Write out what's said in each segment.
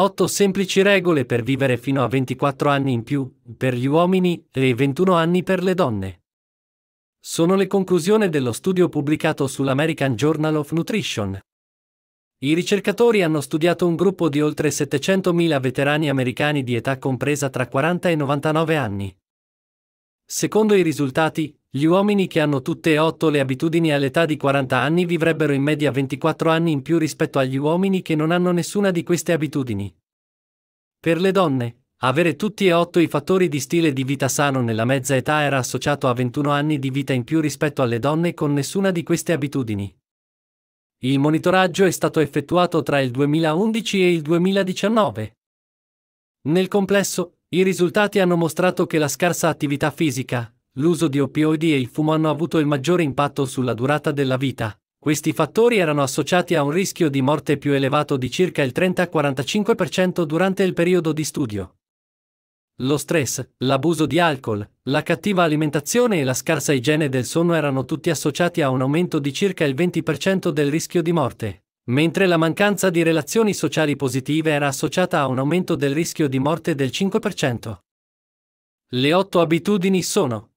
8 semplici regole per vivere fino a 24 anni in più, per gli uomini, e 21 anni per le donne. Sono le conclusioni dello studio pubblicato sull'American Journal of Nutrition. I ricercatori hanno studiato un gruppo di oltre 700.000 veterani americani di età compresa tra 40 e 99 anni. Secondo i risultati, gli uomini che hanno tutte e otto le abitudini all'età di 40 anni vivrebbero in media 24 anni in più rispetto agli uomini che non hanno nessuna di queste abitudini. Per le donne, avere tutti e otto i fattori di stile di vita sano nella mezza età era associato a 21 anni di vita in più rispetto alle donne con nessuna di queste abitudini. Il monitoraggio è stato effettuato tra il 2011 e il 2019. Nel complesso, i risultati hanno mostrato che la scarsa attività fisica, l'uso di opioidi e il fumo hanno avuto il maggiore impatto sulla durata della vita. Questi fattori erano associati a un rischio di morte più elevato di circa il 30-45% durante il periodo di studio. Lo stress, l'abuso di alcol, la cattiva alimentazione e la scarsa igiene del sonno erano tutti associati a un aumento di circa il 20% del rischio di morte mentre la mancanza di relazioni sociali positive era associata a un aumento del rischio di morte del 5%. Le otto abitudini sono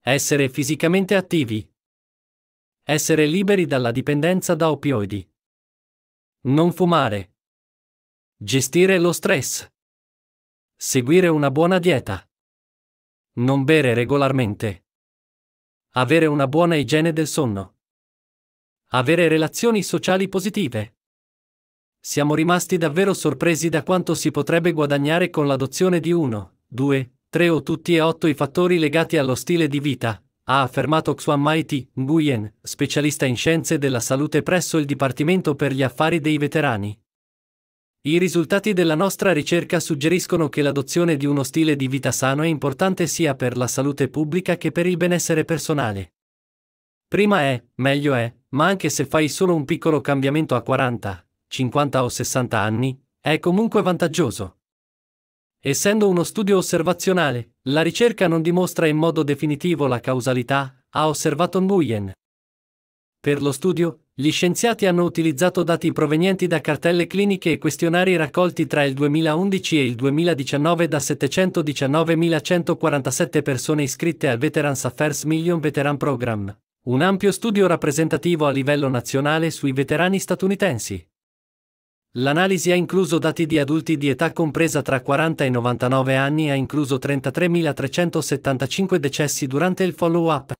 essere fisicamente attivi, essere liberi dalla dipendenza da opioidi, non fumare, gestire lo stress, seguire una buona dieta, non bere regolarmente, avere una buona igiene del sonno. Avere relazioni sociali positive. Siamo rimasti davvero sorpresi da quanto si potrebbe guadagnare con l'adozione di uno, due, tre o tutti e otto i fattori legati allo stile di vita, ha affermato Xuan Maiti Nguyen, specialista in scienze della salute presso il Dipartimento per gli affari dei veterani. I risultati della nostra ricerca suggeriscono che l'adozione di uno stile di vita sano è importante sia per la salute pubblica che per il benessere personale. Prima è, meglio è, ma anche se fai solo un piccolo cambiamento a 40, 50 o 60 anni, è comunque vantaggioso. Essendo uno studio osservazionale, la ricerca non dimostra in modo definitivo la causalità, ha osservato Nguyen. Per lo studio, gli scienziati hanno utilizzato dati provenienti da cartelle cliniche e questionari raccolti tra il 2011 e il 2019 da 719.147 persone iscritte al Veterans Affairs Million Veteran Program, un ampio studio rappresentativo a livello nazionale sui veterani statunitensi. L'analisi ha incluso dati di adulti di età compresa tra 40 e 99 anni e ha incluso 33.375 decessi durante il follow-up.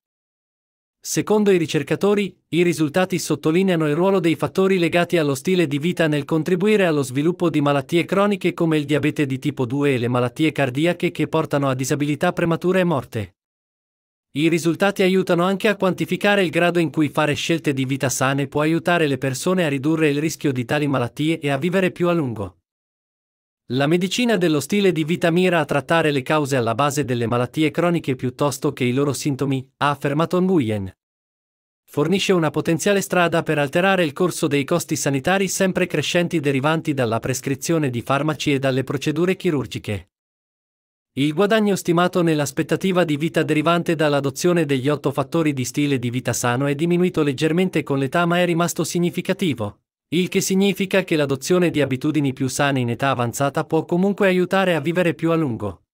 Secondo i ricercatori, i risultati sottolineano il ruolo dei fattori legati allo stile di vita nel contribuire allo sviluppo di malattie croniche come il diabete di tipo 2 e le malattie cardiache che portano a disabilità prematura e morte. I risultati aiutano anche a quantificare il grado in cui fare scelte di vita sane può aiutare le persone a ridurre il rischio di tali malattie e a vivere più a lungo. La medicina dello stile di vita mira a trattare le cause alla base delle malattie croniche piuttosto che i loro sintomi, ha affermato Nguyen. Fornisce una potenziale strada per alterare il corso dei costi sanitari sempre crescenti derivanti dalla prescrizione di farmaci e dalle procedure chirurgiche. Il guadagno stimato nell'aspettativa di vita derivante dall'adozione degli otto fattori di stile di vita sano è diminuito leggermente con l'età ma è rimasto significativo, il che significa che l'adozione di abitudini più sane in età avanzata può comunque aiutare a vivere più a lungo.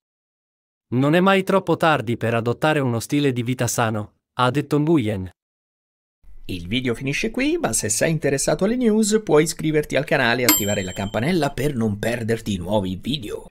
Non è mai troppo tardi per adottare uno stile di vita sano, ha detto Nguyen. Il video finisce qui, ma se sei interessato alle news puoi iscriverti al canale e attivare la campanella per non perderti nuovi video.